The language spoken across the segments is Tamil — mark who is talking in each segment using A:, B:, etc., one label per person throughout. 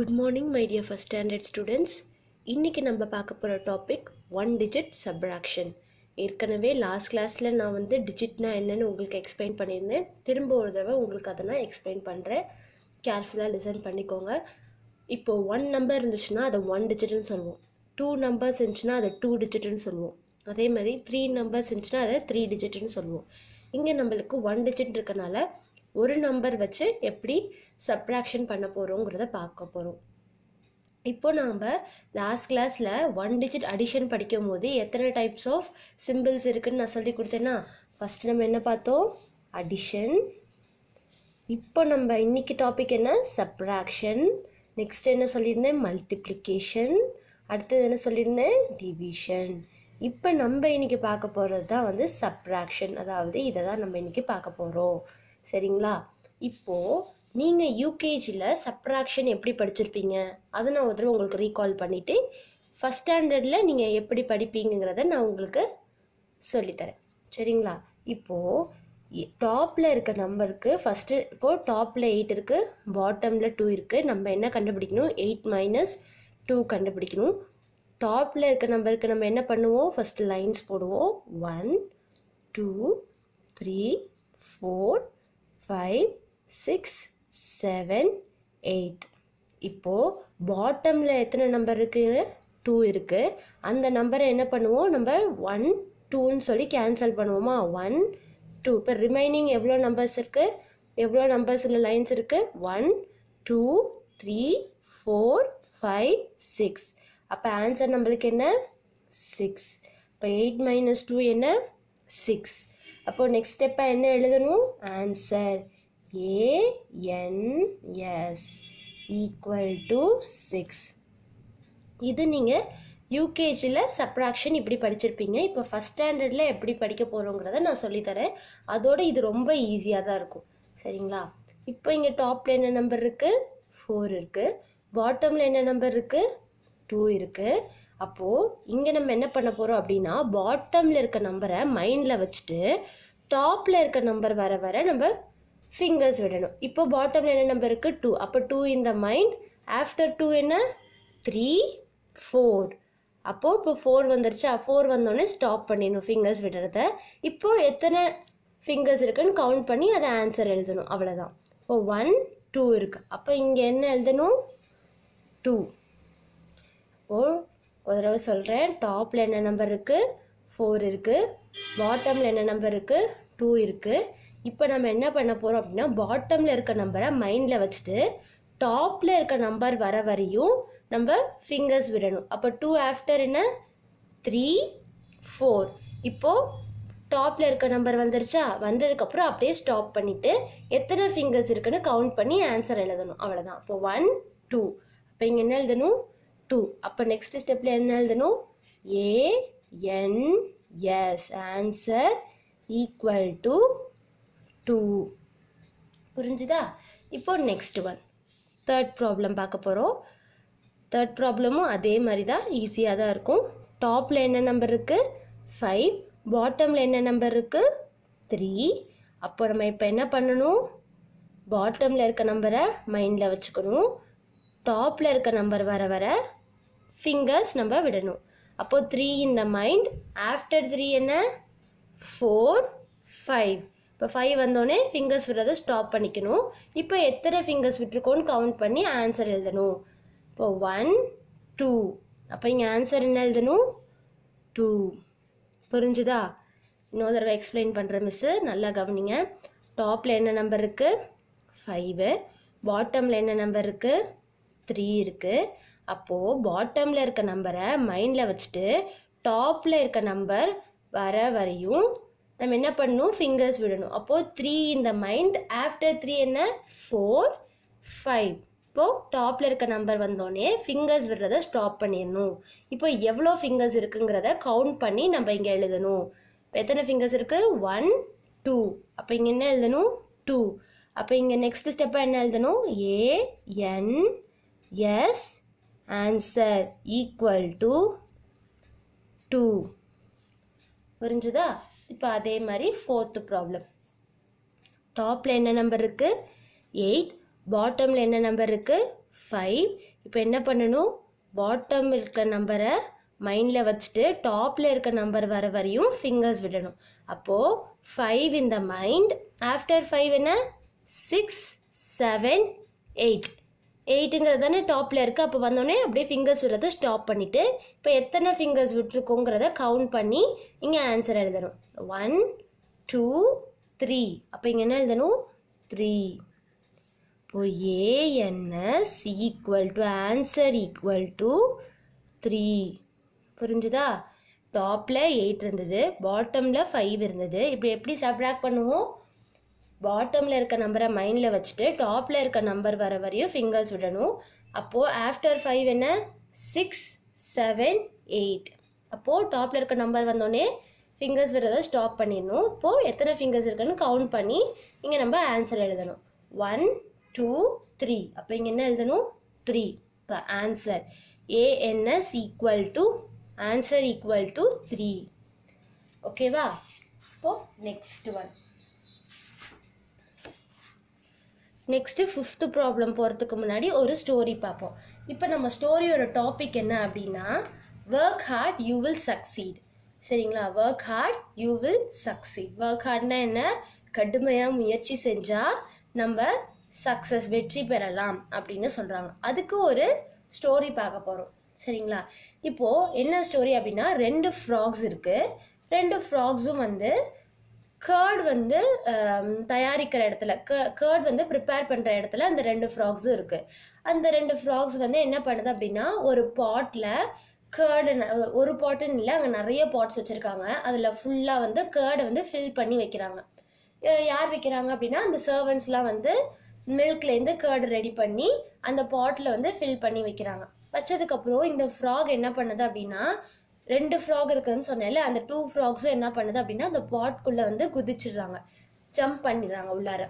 A: good morning my dear first standard students இன்றைக்கி நம்ம பார்க்க போகிற டாபிக் ஒன் டிஜிட் சப்ராக்ஷன் ஏற்கனவே லாஸ்ட் கிளாஸில் நான் வந்து டிஜிட்னா என்னென்னு உங்களுக்கு எக்ஸ்பிளைன் பண்ணியிருந்தேன் திரும்ப ஒரு தடவை உங்களுக்கு அதை நான் எக்ஸ்பிளைன் பண்ணுறேன் கேர்ஃபுல்லாக லிசன் பண்ணிக்கோங்க இப்போது ஒன் நம்பர் இருந்துச்சுன்னா அதை ஒன் டிஜிட்னு சொல்லுவோம் டூ நம்பர்ஸ் இருந்துச்சுன்னா அதை டூ டிஜிட்னு சொல்லுவோம் அதே மாதிரி த்ரீ நம்பர்ஸ் இருந்துச்சுன்னா அதை த்ரீ டிஜிட்னு சொல்லுவோம் இங்கே நம்மளுக்கு ஒன் டிஜிட் இருக்கனால ஒரு நம்பர் வச்சு எப்படி சப்ராக்ஷன் பண்ண போகிறோங்கிறத பார்க்க போகிறோம் இப்போ நாம் லாஸ்ட் கிளாஸில் ஒன் டிஜிட் அடிஷன் படிக்கும் போது எத்தனை டைப்ஸ் ஆஃப் சிம்பிள்ஸ் இருக்குதுன்னு நான் சொல்லி கொடுத்தேன்னா ஃபஸ்ட்டு நம்ம என்ன பார்த்தோம் அடிஷன் இப்போ நம்ம இன்றைக்கி டாபிக் என்ன சப்ராக்ஷன் நெக்ஸ்ட் என்ன சொல்லியிருந்தேன் மல்டிப்ளிகேஷன் அடுத்தது என்ன சொல்லியிருந்தேன் டிவிஷன் இப்போ நம்ம இன்றைக்கி பார்க்க போகிறது தான் வந்து சப்ராக்ஷன் அதாவது இதை தான் நம்ம இன்றைக்கி பார்க்க போகிறோம் சரிங்களா இப்போது நீங்கள் யூகேஜியில் சப்ராக்ஷன் எப்படி படிச்சிருப்பீங்க அதை நான் ஒருத்தர் உங்களுக்கு ரீகால் பண்ணிவிட்டு ஃபஸ்ட் ஸ்டாண்டர்டில் நீங்கள் எப்படி படிப்பீங்கிறத நான் உங்களுக்கு சொல்லித்தரேன் சரிங்களா இப்போது டாப்பில் இருக்க நம்பருக்கு ஃபஸ்ட்டு இப்போது டாப்பில் எயிட் இருக்குது பாட்டமில் டூ இருக்குது நம்ம என்ன கண்டுபிடிக்கணும் எயிட் மைனஸ் டூ கண்டுபிடிக்கணும் டாப்பில் இருக்க நம்பருக்கு நம்ம என்ன பண்ணுவோம் ஃபஸ்ட்டு லைன்ஸ் போடுவோம் one two three four five six seven eight இப்போது பாட்டமில் எத்தனை நம்பர் இருக்குங்க டூ இருக்குது அந்த நம்பரை என்ன பண்ணுவோம் நம்ம ஒன் டூன்னு சொல்லி கேன்சல் பண்ணுவோமா ஒன் டூ இப்போ ரிமைனிங் எவ்வளோ நம்பர்ஸ் இருக்குது எவ்வளோ நம்பர்ஸ் உள்ள லைன்ஸ் இருக்குது one two three four five six அப்போ ஆன்சர் நம்மளுக்கு என்ன சிக்ஸ் இப்போ எயிட் மைனஸ் டூ என்ன சிக்ஸ் அப்போது நெக்ஸ்ட் ஸ்டெப்பாக என்ன எழுதணும் answer ANS equal to six இது நீங்கள் யூகேஜியில் சப்ராக்ஷன் இப்படி படிச்சிருப்பீங்க இப்போ ஃபஸ்ட் ஸ்டாண்டர்டில் எப்படி படிக்க போகிறோங்கிறத நான் சொல்லித்தரேன் அதோடு இது ரொம்ப ஈஸியாக தான் இருக்கும் சரிங்களா இப்போ இங்கே டாப்பில் என்ன நம்பர் இருக்குது ஃபோர் இருக்குது பாட்டமில் என்ன நம்பர் இருக்குது டூ இருக்குது அப்போது இங்கே நம்ம என்ன பண்ண போகிறோம் அப்படின்னா பாட்டமில் இருக்க நம்பரை மைண்டில் வச்சுட்டு டாப்பில் இருக்க நம்பர் வர வர நம்ம ஃபிங்கர்ஸ் விடணும் இப்போ பாட்டமில் என்ன நம்பர் இருக்குது டூ அப்போ two in the mind after two என்ன த்ரீ ஃபோர் அப்போது இப்போ ஃபோர் வந்துருச்சா ஃபோர் வந்தோடனே ஸ்டாப் பண்ணிடணும் ஃபிங்கர்ஸ் விடுறத இப்போது எத்தனை ஃபிங்கர்ஸ் இருக்குன்னு கவுண்ட் பண்ணி அதை ஆன்சர் எழுதணும் அவ்வளோதான் இப்போ ஒன் டூ இருக்குது அப்போ இங்கே என்ன எழுதணும் டூ ஒரு தடவை சொல்கிறேன் டாப்பில் என்ன நம்பர் இருக்குது ஃபோர் இருக்குது பாட்டமில் என்ன நம்பர் இருக்குது டூ இருக்குது இப்போ நம்ம என்ன பண்ண போகிறோம் அப்படின்னா பாட்டமில் இருக்க நம்பரை மைண்டில் வச்சுட்டு டாப்பில் இருக்க நம்பர் வர வரையும் நம்ம ஃபிங்கர்ஸ் விடணும் அப்போ டூ ஆஃப்டர் என்ன த்ரீ ஃபோர் இப்போது டாப்பில் இருக்க நம்பர் வந்துருச்சா வந்ததுக்கப்புறம் அப்படியே ஸ்டாப் பண்ணிவிட்டு எத்தனை ஃபிங்கர்ஸ் இருக்குன்னு கவுண்ட் பண்ணி ஆன்சர் எழுதணும் அவ்வளோதான் இப்போது ஒன் டூ அப்போ இங்கே என்ன எழுதணும் டூ அப்போ நெக்ஸ்ட் ஸ்டெப்பில் என்ன எழுதணும் A N S answer equal to two புரிஞ்சுதா இப்போ நெக்ஸ்ட் ஒன் தேர்ட் ப்ராப்ளம் பார்க்க போகிறோம் தேர்ட் ப்ராப்ளமும் அதே மாதிரி தான் ஈஸியாக தான் இருக்கும் டாப்பில் என்ன நம்பர் இருக்குது ஃபைவ் பாட்டமில் என்ன நம்பர் இருக்குது த்ரீ அப்போ நம்ம இப்போ என்ன பண்ணணும் பாட்டமில் இருக்க நம்பரை மைண்டில் வச்சுக்கணும் டாப்பில் இருக்க நம்பர் வர வர ஃபிங்கர்ஸ் நம்ம விடணும் அப்போது three in the mind after three என்ன ஃபோர் ஃபைவ் இப்போ ஃபைவ் வந்தோடனே ஃபிங்கர்ஸ் விடுறத ஸ்டாப் பண்ணிக்கணும் இப்போ எத்தனை ஃபிங்கர்ஸ் விட்டுருக்கோன்னு கவுண்ட் பண்ணி ஆன்சர் எழுதணும் இப்போ ஒன் டூ அப்போ இங்கே ஆன்சர் என்ன எழுதணும் டூ புரிஞ்சுதா இன்னொரு தடவை எக்ஸ்பிளைன் பண்ணுற மிஸ்ஸு நல்லா கவனிங்க டாப்பில் என்ன நம்பர் இருக்குது ஃபைவு பாட்டமில் என்ன நம்பர் இருக்குது த்ரீ இருக்குது அப்போது பாட்டமில் இருக்க நம்பரை மைண்டில் வச்சுட்டு டாப்பில் இருக்க நம்பர் வர வரையும் நம்ம என்ன பண்ணணும் ஃபிங்கர்ஸ் விடணும் அப்போது three in the mind after three என்ன ஃபோர் ஃபைவ் இப்போது டாப்பில் இருக்க நம்பர் வந்தோடனே ஃபிங்கர்ஸ் விடுறத ஸ்டாப் பண்ணிடணும் இப்போ எவ்வளோ ஃபிங்கர்ஸ் இருக்குங்கிறத கவுண்ட் பண்ணி நம்ம இங்கே எழுதணும் இப்போ எத்தனை ஃபிங்கர்ஸ் இருக்குது ஒன் டூ அப்போ இங்கே என்ன எழுதணும் டூ அப்போ இங்கே நெக்ஸ்ட் ஸ்டெப்பாக என்ன எழுதணும் A N S answer equal to two புரிஞ்சுதா இப்போ அதே மாதிரி ஃபோர்த்து ப்ராப்ளம் டாப்பில் என்ன நம்பர் இருக்குது எயிட் பாட்டமில் என்ன நம்பர் இருக்குது ஃபைவ் இப்போ என்ன பண்ணணும் பாட்டம் இருக்க நம்பரை மைண்டில் வச்சுட்டு டாப்பில் இருக்க நம்பர் வர வரையும் ஃபிங்கர்ஸ் விடணும் அப்போது five in the mind after five என்ன சிக்ஸ் செவன் எயிட் எயிட்டுங்கிறது தானே டாப்பில் இருக்குது அப்போ வந்தோடனே அப்படியே ஃபிங்கர்ஸ் விடுறத ஸ்டாப் பண்ணிவிட்டு இப்போ எத்தனை ஃபிங்கர்ஸ் விட்டுருக்கோங்கிறத கவுண்ட் பண்ணி இங்கே ஆன்சர் எழுதணும் ஒன் டூ த்ரீ அப்போ இங்கே என்ன எழுதணும் த்ரீ இப்போ ANS equal to answer equal to three புரிஞ்சுதா டாப்பில் எயிட் இருந்தது பாட்டமில் ஃபைவ் இருந்தது இப்போ எப்படி சப்ராக்ட் பண்ணுவோம் பாட்டமில் இருக்க நம்பரை மைண்டில் வச்சுட்டு டாப்பில் இருக்க நம்பர் வர வரையும் ஃபிங்கர்ஸ் விடணும் அப்போது ஆஃப்டர் ஃபைவ் என்ன சிக்ஸ் செவன் எயிட் அப்போது டாப்பில் இருக்க நம்பர் வந்தோடனே ஃபிங்கர்ஸ் விடுறதை ஸ்டாப் பண்ணிடணும் இப்போது எத்தனை ஃபிங்கர்ஸ் இருக்குன்னு கவுண்ட் பண்ணி இங்கே நம்ம ஆன்சர் எழுதணும் ஒன் டூ த்ரீ அப்போ இங்கே என்ன எழுதணும் த்ரீ இப்போ answer ANS equal to answer equal to three ஓகேவா இப்போது next one next fifth problem போகிறதுக்கு முன்னாடி ஒரு ஸ்டோரி பார்ப்போம் இப்போ நம்ம ஸ்டோரியோட டாபிக் என்ன அப்படின்னா work hard you will succeed சரிங்களா work hard you will succeed work ஹார்ட்னா என்ன கடுமையாக முயற்சி செஞ்சால் நம்ம சக்ஸஸ் வெற்றி பெறலாம் அப்படின்னு சொல்கிறாங்க அதுக்கு ஒரு ஸ்டோரி பார்க்க போகிறோம் சரிங்களா இப்போது என்ன ஸ்டோரி அப்படின்னா ரெண்டு ஃப்ராக்ஸ் இருக்குது ரெண்டு ஃப்ராக்ஸும் வந்து கேர்ட் வந்து um, தயாரிக்கிற இடத்துல கேர்ட் வந்து ப்ரிப்பேர் பண்ணுற இடத்துல அந்த ரெண்டு ஃப்ராக்ஸும் இருக்குது அந்த ரெண்டு ஃப்ராக்ஸ் வந்து என்ன பண்ணுது அப்படின்னா ஒரு பாட்டில் கேர்டு ஒரு பாட்டுன்னு இல்லை அங்கே நிறைய பாட்ஸ் வச்சுருக்காங்க அதில் ஃபுல்லாக வந்து கேர்டை வந்து ஃபில் பண்ணி வைக்கிறாங்க யார் வைக்கிறாங்க அப்படின்னா அந்த சர்வன்ஸ்லாம் வந்து மில்க்லேருந்து கேர்டு ரெடி பண்ணி அந்த பாட்டில் வந்து ஃபில் பண்ணி வைக்கிறாங்க வச்சதுக்கப்புறம் இந்த ஃப்ராக் என்ன பண்ணுது அப்படின்னா ரெண்டு ஃப்ராக் இருக்குதுன்னு சொன்னால அந்த டூ ஃப்ராக்ஸும் என்ன பண்ணுது அப்படின்னா அந்த பாட்குள்ளே வந்து குதிச்சிடுறாங்க ஜம்ப் பண்ணிடுறாங்க உள்ளார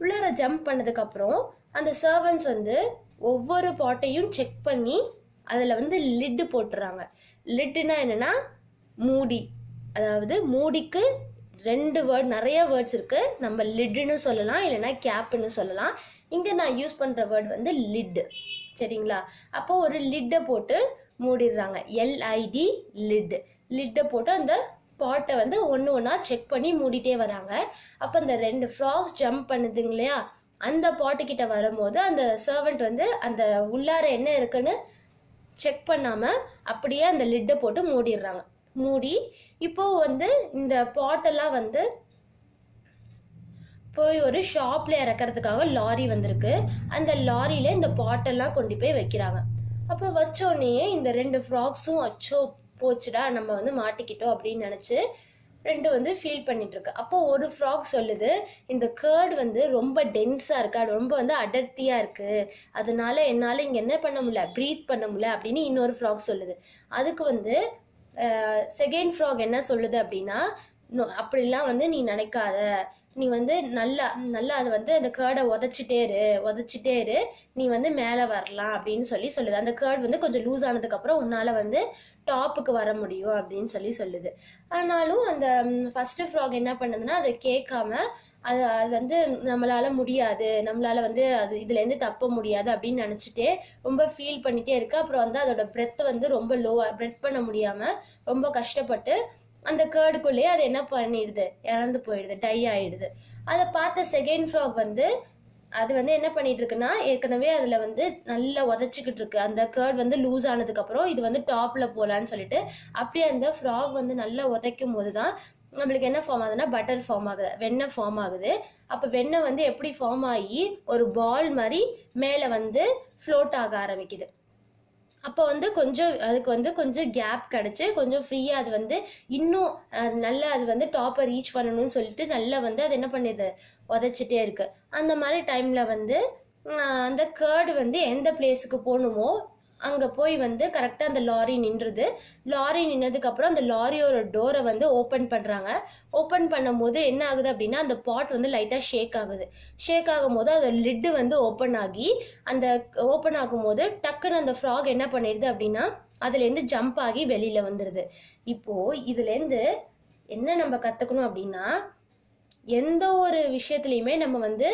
A: உள்ளார ஜம்ப் பண்ணதுக்கப்புறம் அந்த சர்வன்ஸ் வந்து ஒவ்வொரு பாட்டையும் செக் பண்ணி அதில் வந்து லிட்டு போட்டுறாங்க லிட்டுனா என்னென்னா மூடி அதாவது மூடிக்கு ரெண்டு வேர்ட் நிறைய வேர்ட்ஸ் இருக்குது நம்ம லிட்டுன்னு சொல்லலாம் இல்லைனா கேப்புன்னு சொல்லலாம் இங்கே நான் யூஸ் பண்ணுற வேர்ட் வந்து லிட்டு சரிங்களா அப்போது ஒரு லிட்டை போட்டு மூடிடுறாங்க எல்ஐடி லிட் லிட்டை போட்டு அந்த பாட்டை வந்து ஒன்று ஒன்றா செக் பண்ணி மூடிட்டே வராங்க அப்போ அந்த ரெண்டு ஃப்ராக்ஸ் ஜம்ப் பண்ணுதுங்க இல்லையா அந்த பாட்டுக்கிட்ட வரும்போது அந்த சர்வெண்ட் வந்து அந்த உள்ளார என்ன இருக்குன்னு செக் பண்ணாமல் அப்படியே அந்த லிட்டை போட்டு மூடிடுறாங்க மூடி இப்போ வந்து இந்த பாட்டெல்லாம் வந்து போய் ஒரு ஷாப்பில் இறக்கிறதுக்காக லாரி வந்திருக்கு அந்த லாரியில் இந்த பாட்டெல்லாம் கொண்டு போய் வைக்கிறாங்க அப்போ வச்சோடனேயே இந்த ரெண்டு ஃப்ராக்ஸும் அச்சோ போச்சுடா நம்ம வந்து மாட்டிக்கிட்டோம் அப்படின்னு நினச்சி ரெண்டும் வந்து ஃபீல் பண்ணிகிட்ருக்கு அப்போ ஒரு ஃப்ராக் சொல்லுது இந்த கேர்டு வந்து ரொம்ப டென்ஸாக இருக்குது அது ரொம்ப வந்து அடர்த்தியாக இருக்குது அதனால என்னால் இங்கே என்ன பண்ண முடியல ப்ரீத் பண்ண முடியல அப்படின்னு இன்னொரு ஃப்ராக் சொல்லுது அதுக்கு வந்து செகண்ட் ஃப்ராக் என்ன சொல்லுது அப்படின்னா அப்படிலாம் வந்து நீ நினைக்காத நீ வந்து நல்லா நல்லா அதை வந்து அந்த கேர்டை உதச்சிட்டே இரு உதச்சிட்டே இரு நீ வந்து மேலே வரலாம் அப்படின்னு சொல்லி சொல்லுது அந்த கேர்டு வந்து கொஞ்சம் லூஸ் ஆனதுக்கப்புறம் உன்னால் வந்து டாப்புக்கு வர முடியும் அப்படின்னு சொல்லி சொல்லுது ஆனாலும் அந்த ஃபஸ்ட்டு ஃப்ராக் என்ன பண்ணுதுன்னா அதை கேட்காம அது அது வந்து நம்மளால் முடியாது நம்மளால் வந்து அது இதுலேருந்து தப்ப முடியாது அப்படின்னு நினச்சிட்டே ரொம்ப ஃபீல் பண்ணிகிட்டே இருக்குது அப்புறம் வந்து அதோட பிரெத் வந்து ரொம்ப லோவாக பிரெத் பண்ண முடியாமல் ரொம்ப கஷ்டப்பட்டு அந்த கேர்டுக்குள்ளேயே அது என்ன பண்ணிடுது இறந்து போயிடுது டை ஆகிடுது அதை பார்த்த செகண்ட் ஃப்ராக் வந்து அது வந்து என்ன பண்ணிட்டு இருக்குன்னா ஏற்கனவே அதில் வந்து நல்லா உதச்சிக்கிட்டு இருக்கு அந்த கேர்ட் வந்து லூஸ் ஆனதுக்கப்புறம் இது வந்து டாப்பில் போகலான்னு சொல்லிட்டு அப்படியே அந்த ஃப்ராக் வந்து நல்லா உதைக்கும் போது தான் நம்மளுக்கு என்ன ஃபார்ம் ஆகுதுன்னா பட்டர் ஃபார்ம் ஆகுது வெண்ணெய் ஃபார்ம் ஆகுது அப்போ வெண்ணெய் வந்து எப்படி ஃபார்ம் ஆகி ஒரு பால் மாதிரி மேலே வந்து ஃப்ளோட் ஆக ஆரம்பிக்குது அப்போ வந்து கொஞ்சம் அதுக்கு வந்து கொஞ்சம் கேப் கிடச்சி கொஞ்சம் ஃப்ரீயாக அது வந்து இன்னும் அது நல்லா அது வந்து டாப்பை ரீச் பண்ணணும்னு சொல்லிட்டு நல்லா வந்து அது என்ன பண்ணுது உதச்சிட்டே இருக்குது அந்த மாதிரி டைமில் வந்து அந்த கேர்டு வந்து எந்த பிளேஸுக்கு போகணுமோ அங்கே போய் வந்து கரெக்டாக அந்த லாரி நின்றுது லாரி நின்னதுக்கப்புறம் அந்த லாரியோட டோரை வந்து ஓப்பன் பண்ணுறாங்க ஓப்பன் பண்ணும்போது என்ன ஆகுது அப்படின்னா அந்த பாட் வந்து லைட்டாக ஷேக் ஆகுது ஷேக் ஆகும்போது அது லிட்டு வந்து ஓப்பன் ஆகி அந்த ஓப்பன் ஆகும்போது டக்குன்னு அந்த ஃப்ராக் என்ன பண்ணிடுது அப்படின்னா அதுலேருந்து ஜம்ப் ஆகி வெளியில் வந்துடுது இப்போது இதுலேருந்து என்ன நம்ம கற்றுக்கணும் அப்படின்னா எந்த ஒரு விஷயத்துலையுமே நம்ம வந்து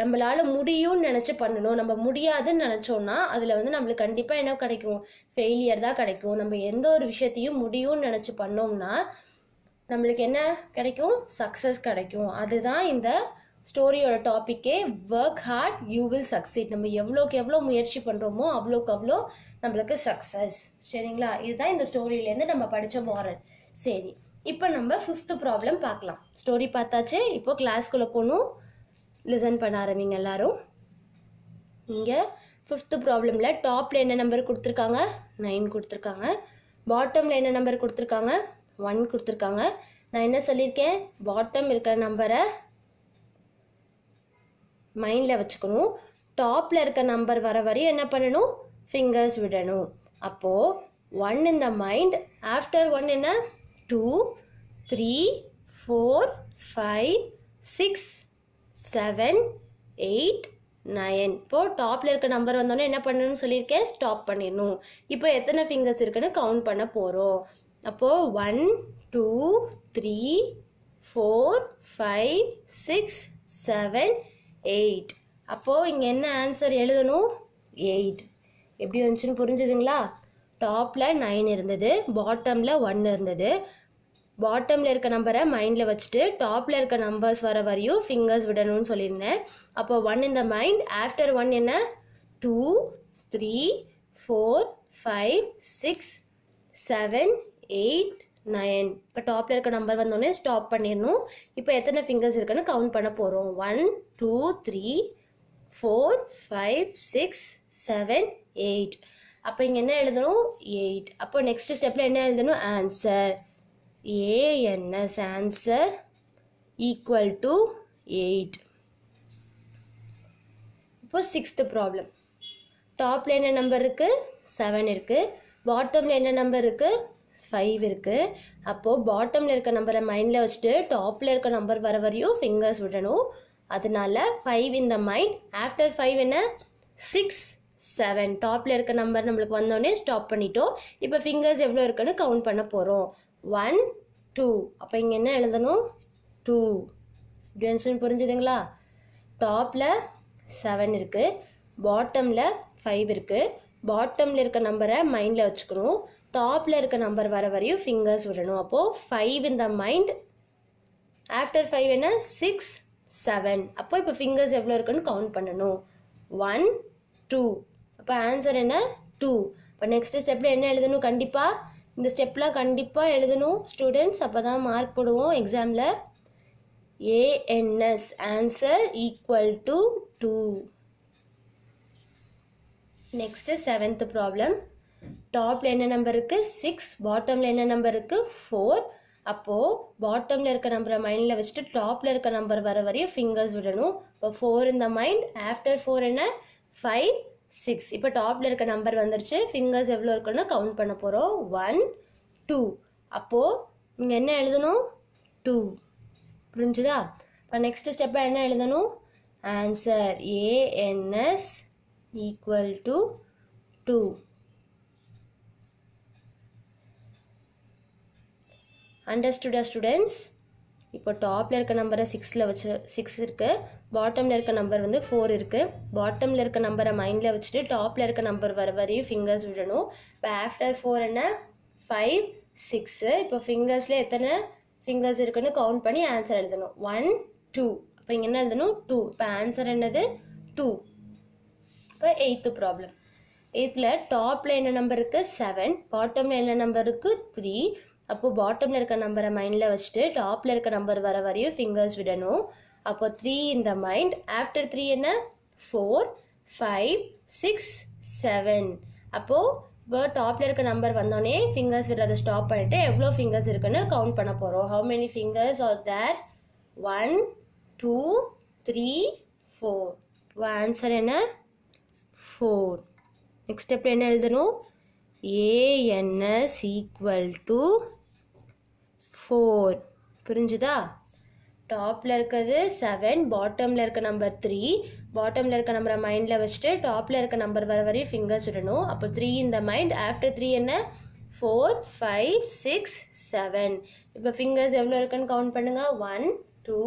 A: நம்மளால் முடியும்னு நினச்சி பண்ணணும் நம்ம முடியாதுன்னு நினச்சோன்னா அதில் வந்து நம்மளுக்கு கண்டிப்பாக என்ன கிடைக்கும் ஃபெயிலியர் தான் கிடைக்கும் நம்ம எந்த ஒரு விஷயத்தையும் முடியும்னு நினச்சி பண்ணோம்னா நம்மளுக்கு என்ன கிடைக்கும் சக்ஸஸ் கிடைக்கும் அதுதான் இந்த ஸ்டோரியோட டாப்பிக்கே work hard you will succeed நம்ம எவ்வளோக்கு எவ்வளோ முயற்சி பண்ணுறோமோ அவ்வளோக்கு அவ்வளோ நம்மளுக்கு சக்ஸஸ் சரிங்களா இதுதான் இந்த ஸ்டோரியிலேருந்து நம்ம படித்த மாரல் சரி இப்போ நம்ம ஃபிஃப்த்து ப்ராப்ளம் பார்க்கலாம் ஸ்டோரி பார்த்தாச்சு இப்போ கிளாஸ்குள்ளே போகணும் லிசன் பண்ண ஆரம்பிங்க எல்லாரும் இங்கே ஃபிஃப்த்து ப்ராப்ளமில் டாப்பில் என்ன நம்பர் கொடுத்துருக்காங்க நைன் கொடுத்துருக்காங்க பாட்டமில் என்ன நம்பர் கொடுத்துருக்காங்க ஒன் கொடுத்துருக்காங்க நான் என்ன சொல்லியிருக்கேன் பாட்டம் இருக்கிற நம்பரை மைண்டில் வச்சுக்கணும் டாப்பில் இருக்க நம்பர் வர வரையும் என்ன பண்ணணும் ஃபிங்கர்ஸ் விடணும் அப்போது one in the mind after one என்ன two three four five six seven eight nine இப்போது டாப்பில் இருக்க நம்பர் வந்தோடனே என்ன பண்ணணும்னு சொல்லியிருக்கேன் ஸ்டாப் பண்ணிடணும் இப்போ எத்தனை ஃபிங்கர்ஸ் இருக்குன்னு கவுண்ட் பண்ண போகிறோம் அப்போது one two three four five six seven eight அப்போது இங்கே என்ன ஆன்சர் எழுதணும் எயிட் எப்படி வந்துச்சுன்னு புரிஞ்சுதுங்களா டாப்பில் நைன் இருந்தது பாட்டமில் ஒன் இருந்தது பாட்டமில் இருக்க நம்பரை மைண்டில் வச்சுட்டு டாப்பில் இருக்க நம்பர்ஸ் வர வரையும் ஃபிங்கர்ஸ் விடணும்னு சொல்லியிருந்தேன் அப்போ one in the mind after one என்ன two three four five six seven eight nine இப்போ டாப்பில் இருக்க நம்பர் வந்தோடனே ஸ்டாப் பண்ணிடணும் இப்போ எத்தனை ஃபிங்கர்ஸ் இருக்குன்னு கவுண்ட் பண்ண போகிறோம் one two three four five six seven eight அப்போ இங்கே என்ன எழுதணும் எயிட் அப்போ நெக்ஸ்ட் ஸ்டெப்பில் என்ன எழுதணும் answer ANS answer equal to eight இப்போ சிக்ஸ்த்து ப்ராப்ளம் டாப்பில் என்ன நம்பர் இருக்குது செவன் இருக்குது பாட்டமில் என்ன நம்பர் இருக்குது ஃபைவ் இருக்குது அப்போது பாட்டமில் இருக்க நம்பரை மைண்டில் வச்சுட்டு டாப்பில் இருக்க நம்பர் வர வரையும் ஃபிங்கர்ஸ் விடணும் அதனால five in the mind after five என்ன சிக்ஸ் செவன் டாப்பில் இருக்க நம்பர் நம்மளுக்கு வந்தோடனே ஸ்டாப் பண்ணிட்டோம் இப்போ ஃபிங்கர்ஸ் எவ்வளோ இருக்குன்னு கவுண்ட் பண்ண போகிறோம் ஒன் டூ அப்போ இங்கே என்ன எழுதணும் டூ டிவென்ஷன் புரிஞ்சுதுங்களா டாப்பில் செவன் இருக்குது பாட்டமில் ஃபைவ் இருக்குது பாட்டமில் இருக்க நம்பரை மைண்டில் வச்சுக்கணும் டாப்பில் இருக்க நம்பர் வர வரையும் ஃபிங்கர்ஸ் விடணும் அப்போது five in the mind after five என்ன சிக்ஸ் செவன் அப்போ இப்போ ஃபிங்கர்ஸ் எவ்வளோ இருக்குன்னு கவுண்ட் பண்ணணும் ஒன் டூ அப்போ ஆன்சர் என்ன டூ இப்போ நெக்ஸ்ட் ஸ்டெப்பில் என்ன எழுதணும் கண்டிப்பாக இந்த ஸ்டெப்லாம் கண்டிப்பாக எழுதணும் ஸ்டூடெண்ட்ஸ் அப்போ தான் மார்க் போடுவோம் எக்ஸாமில் ANS answer equal to two next seventh problem டாப்பில் என்ன நம்பர் இருக்குது சிக்ஸ் பாட்டமில் என்ன நம்பர் இருக்குது ஃபோர் அப்போது பாட்டமில் இருக்க நம்பரை மைண்டில் வச்சுட்டு டாப்பில் இருக்க நம்பர் வர வரையும் ஃபிங்கர்ஸ் விடணும் இப்போ four in the mind after four என்ன ஃபைவ் சிக்ஸ் இப்போ டாப்பில் இருக்க நம்பர் வந்துருச்சு ஃபிங்கர்ஸ் எவ்வளோ இருக்குன்னு கவுண்ட் பண்ண போகிறோம் ஒன் டூ அப்போது நீங்கள் என்ன எழுதணும் டூ புரிஞ்சுதா இப்போ நெக்ஸ்ட் ஸ்டெப்பாக என்ன எழுதணும் answer ANS equal to two அண்டர்ஸ்டுடா ஸ்டூடெண்ட்ஸ் இப்போ டாப்பில் இருக்க நம்பரை சிக்ஸில் வச்சு சிக்ஸ் இருக்குது பாட்டமில் இருக்க நம்பர் வந்து ஃபோர் இருக்குது பாட்டமில் இருக்க நம்பரை மைண்டில் வச்சுட்டு டாப்பில் இருக்க நம்பர் வர வரையும் ஃபிங்கர்ஸ் விடணும் இப்போ ஆஃப்டர் ஃபோர் என்ன ஃபைவ் சிக்ஸு இப்போ ஃபிங்கர்ஸில் எத்தனை ஃபிங்கர்ஸ் இருக்குன்னு கவுண்ட் பண்ணி ஆன்சர் எழுதணும் ஒன் டூ அப்போ இங்கே என்ன எழுதணும் டூ இப்போ ஆன்சர் என்னது டூ இப்போ எயித்து ப்ராப்ளம் எயித்தில் டாப்பில் என்ன நம்பர் இருக்குது செவன் பாட்டமில் என்ன நம்பர் இருக்குது த்ரீ அப்போது பாட்டமில் இருக்க நம்பரை மைண்டில் வச்சுட்டு டாப்பில் இருக்க நம்பர் வர வரையும் ஃபிங்கர்ஸ் விடணும் அப்போ three in the mind after three என்ன ஃபோர் ஃபைவ் சிக்ஸ் செவன் அப்போது இப்போ டாப்பில் இருக்க நம்பர் வந்தோடனே ஃபிங்கர்ஸ் விடுறதை ஸ்டாப் பண்ணிவிட்டு எவ்வளோ ஃபிங்கர்ஸ் இருக்குன்னு கவுண்ட் பண்ண போகிறோம் how many fingers are there one two three four இப்போ ஆன்சர் என்ன ஃபோர் நெக்ஸ்ட் ஸ்டெப் என்ன எழுதணும் ஏஎன்எஸ் ஈக்குவல் டு ஃபோர் புரிஞ்சுதா டாப்பில் இருக்கிறது செவன் பாட்டமில் இருக்க நம்பர் த்ரீ பாட்டமில் இருக்க நம்பரை மைண்டில் வச்சுட்டு டாப்பில் இருக்க நம்பர் வர வரையும் ஃபிங்கர்ஸ் விடணும் அப்போ three in the mind after three என்ன ஃபோர் ஃபைவ் சிக்ஸ் செவன் இப்போ ஃபிங்கர்ஸ் எவ்வளோ இருக்குன்னு கவுண்ட் பண்ணுங்கள் ஒன் டூ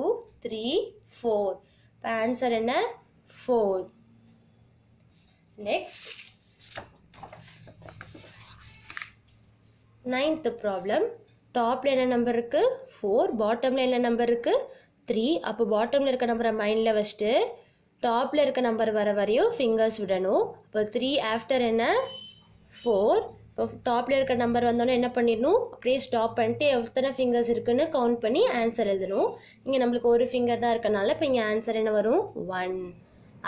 A: த்ரீ ஃபோர் இப்போ ஆன்சர் என்ன ஃபோர் நெக்ஸ்ட் நைன்த்து ப்ராப்ளம் டாப்பில் என்ன நம்பர் இருக்குது ஃபோர் பாட்டமில் என்ன நம்பர் இருக்குது த்ரீ அப்போ பாட்டமில் இருக்க நம்பரை மைண்டில் வச்சுட்டு டாப்பில் இருக்க நம்பர் வர வரையும் ஃபிங்கர்ஸ் விடணும் இப்போ த்ரீ ஆஃப்டர் என்ன ஃபோர் இப்போ டாப்பில் இருக்க நம்பர் வந்தோன்னே என்ன பண்ணிடணும் அப்படியே ஸ்டாப் பண்ணிட்டு எத்தனை ஃபிங்கர்ஸ் இருக்குன்னு கவுண்ட் பண்ணி ஆன்சர் எழுதணும் இங்கே நம்மளுக்கு ஒரு ஃபிங்கர் தான் இருக்கனால இப்போ இங்கே ஆன்சர் என்ன வரும் ஒன்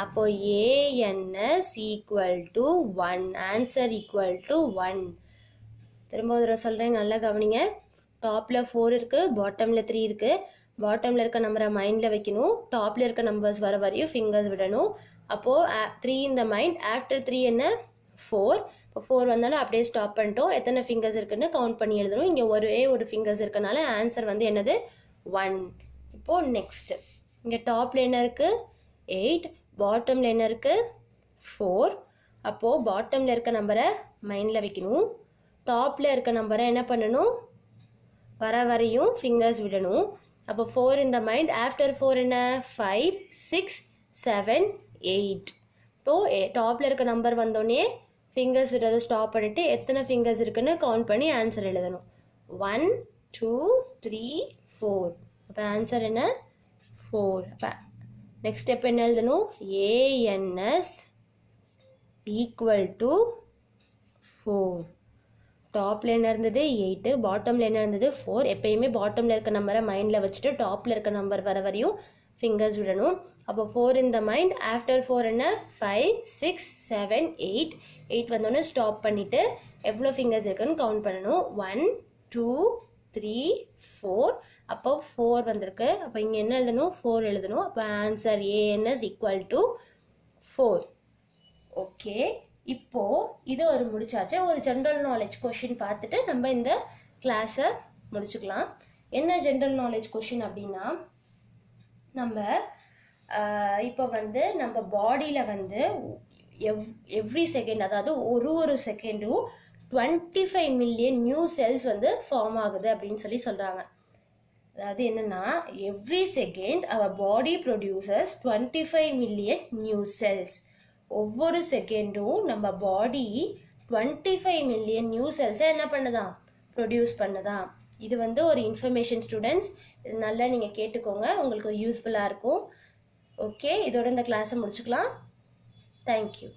A: அப்போது ANS equal to one answer equal to one திரும்ப சொல்கிறேன் நல்லா கவனிங்க டாப்பில் ஃபோர் இருக்குது பாட்டமில் த்ரீ இருக்குது பாட்டமில் இருக்க நம்பரை மைண்டில் வைக்கணும் டாப்பில் இருக்க நம்பர்ஸ் வர வரையும் ஃபிங்கர்ஸ் விடணும் அப்போது three in the mind after three என்ன ஃபோர் இப்போ ஃபோர் வந்தாலும் அப்படியே ஸ்டாப் பண்ணிட்டோம் எத்தனை ஃபிங்கர்ஸ் இருக்குன்னு கவுண்ட் பண்ணி எழுதணும் இங்கே ஒரே ஒரு ஃபிங்கர்ஸ் இருக்கனால ஆன்சர் வந்து என்னது ஒன் இப்போது நெக்ஸ்ட்டு இங்கே டாப்பில் என்ன இருக்குது எயிட் பாட்டமில் என்ன இருக்குது ஃபோர் அப்போது பாட்டமில் இருக்க நம்பரை மைண்டில் வைக்கணும் டாப்பில் இருக்க நம்பரை என்ன பண்ணணும் வர வரையும் ஃபிங்கர்ஸ் விடணும் அப்போ four in the mind after four என்ன ஃபைவ் சிக்ஸ் செவன் எயிட் இப்போது டாப்பில் இருக்க நம்பர் வந்தோடனே ஃபிங்கர்ஸ் விடுறதை ஸ்டாப் பண்ணிவிட்டு எத்தனை ஃபிங்கர்ஸ் இருக்குன்னு கவுண்ட் பண்ணி ஆன்சர் எழுதணும் ஒன் டூ த்ரீ ஃபோர் அப்போ ஆன்சர் என்ன ஃபோர் அப்போ நெக்ஸ்ட் ஸ்டெப் என்ன எழுதணும் ஏஎன்எஸ் ஈக்குவல் டு ஃபோர் டாப்பில் என்ன இருந்தது எயிட்டு பாட்டமில் என்ன இருந்தது ஃபோர் எப்பயுமே பாட்டமில் இருக்க நம்பரை மைண்டில் வச்சுட்டு டாப்பில் இருக்க நம்பர் வர வரையும் ஃபிங்கர்ஸ் விடணும் அப்போ four in the mind after four என்ன five six seven eight eight வந்தோடனே ஸ்டாப் பண்ணிவிட்டு எவ்வளோ ஃபிங்கர்ஸ் இருக்குன்னு கவுண்ட் பண்ணணும் ஒன் டூ த்ரீ ஃபோர் அப்போ ஃபோர் வந்திருக்கு அப்போ இங்கே என்ன எழுதணும் ஃபோர் எழுதணும் அப்போ answer ANS equal to four okay இப்போ இது ஒரு முடிச்சாச்சு ஒரு ஜென்ரல் நாலேஜ் கொஷின் பார்த்துட்டு நம்ம இந்த கிளாஸை முடிச்சுக்கலாம் என்ன ஜென்ரல் நாலேஜ் கொஷின் அப்படின்னா நம்ம இப்போ வந்து நம்ம பாடியில் வந்து எவ் எவ்ரி செகண்ட் அதாவது ஒரு ஒரு செகண்டும் twenty five million new cells வந்து ஃபார்ம் ஆகுது அப்படின்னு சொல்லி சொல்கிறாங்க அதாவது என்னென்னா every second our body produces twenty five million new cells ஒவ்வொரு செகண்டும் நம்ம body twenty five million new செல்ஸை என்ன பண்ணுதான் ப்ரொடியூஸ் பண்ணுதான் இது வந்து ஒரு இன்ஃபர்மேஷன் ஸ்டூடெண்ட்ஸ் இது நல்லா நீங்கள் கேட்டுக்கோங்க உங்களுக்கு யூஸ்ஃபுல்லாக இருக்கும் ஓகே இதோட இந்த கிளாஸை முடிச்சுக்கலாம் தேங்க்யூ